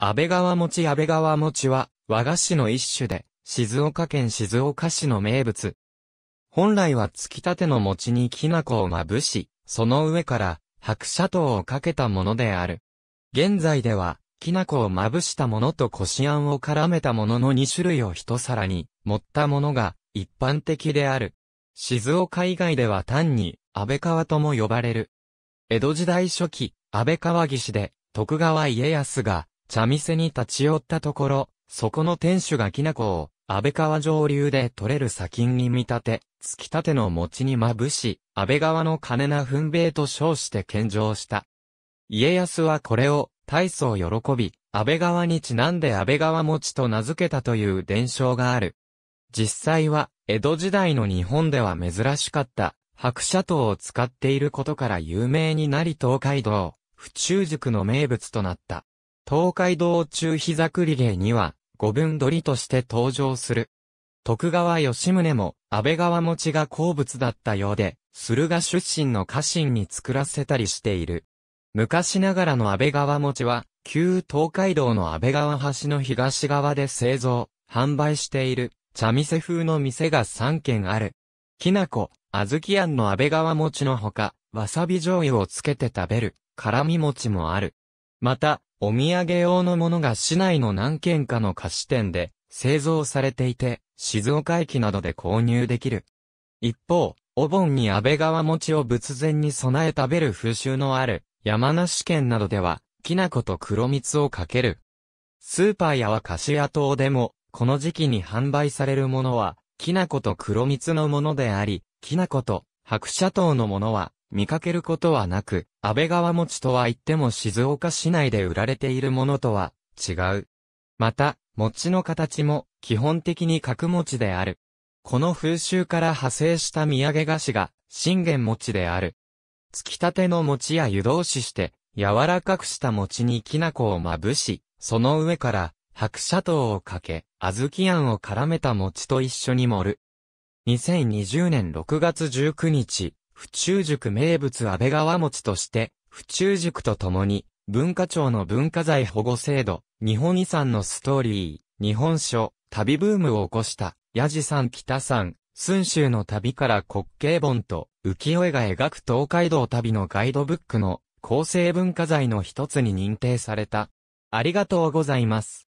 安倍川餅安倍川餅は和菓子の一種で、静岡県静岡市の名物。本来は突きたての餅にきな粉をまぶし、その上から白砂糖をかけたものである。現在では、きな粉をまぶしたものとこしあんを絡めたものの2種類を一皿に盛ったものが一般的である。静岡以外では単に安倍川とも呼ばれる。江戸時代初期、安倍川岸で徳川家康が茶店に立ち寄ったところ、そこの店主がきな粉を、安倍川上流で取れる砂金に見立て、突き立ての餅にまぶし、安倍川の金な墳米と称して献上した。家康はこれを、大層喜び、安倍川にちなんで安倍川餅と名付けたという伝承がある。実際は、江戸時代の日本では珍しかった、白砂糖を使っていることから有名になり東海道、府中塾の名物となった。東海道中膝栗芸には、五分取りとして登場する。徳川吉宗も、安倍川餅が好物だったようで、駿河出身の家臣に作らせたりしている。昔ながらの安倍川餅は、旧東海道の安倍川橋の東側で製造、販売している、茶店風の店が3軒ある。きなこ、あずきあんの安倍川餅のほか、わさび醤油をつけて食べる、辛み餅もある。また、お土産用のものが市内の何軒かの菓子店で製造されていて、静岡駅などで購入できる。一方、お盆に安倍川餅を仏前に備え食べる風習のある山梨県などでは、きな粉と黒蜜をかける。スーパーやは菓子屋等でも、この時期に販売されるものは、きな粉と黒蜜のものであり、きな粉と白砂糖のものは、見かけることはなく、安倍川餅とは言っても静岡市内で売られているものとは違う。また、餅の形も基本的に角餅である。この風習から派生した土産菓子が信玄餅である。つきたての餅や湯通しして、柔らかくした餅にきな粉をまぶし、その上から白砂糖をかけ、小豆あんを絡めた餅と一緒に盛る。2020年6月19日、府中塾名物安倍川餅として、府中塾とともに、文化庁の文化財保護制度、日本遺産のストーリー、日本書、旅ブームを起こした、矢地さん北さん、寸州の旅から滑稽本と、浮世絵が描く東海道旅のガイドブックの、構成文化財の一つに認定された。ありがとうございます。